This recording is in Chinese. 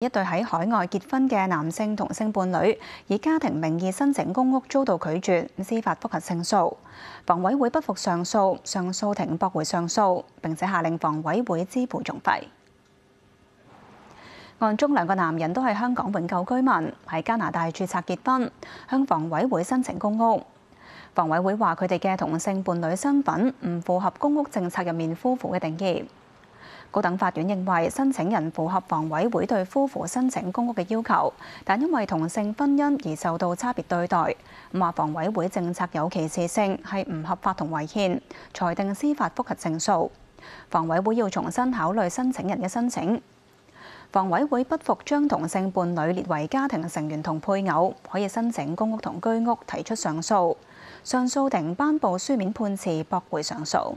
一对喺海外结婚嘅男性同性伴侣以家庭名义申请公屋遭到拒绝，司法复核胜诉。房委会不服上诉，上诉庭驳回上诉，并且下令房委会支付讼费。案中两个男人都系香港永久居民，喺加拿大注册结婚，向房委会申请公屋。房委会话佢哋嘅同性伴侣身份唔符合公屋政策入面夫妇嘅定义。高等法院認為申請人符合房委會對夫婦申請公屋嘅要求，但因為同性婚姻而受到差別對待，話房委會政策有歧視性係唔合法同違憲，裁定司法覆核勝訴，房委會要重新考慮申請人嘅申請。房委會不服將同性伴侶列為家庭成員同配偶可以申請公屋同居屋，提出上訴。上訴庭頒布書面判詞，駁回上訴。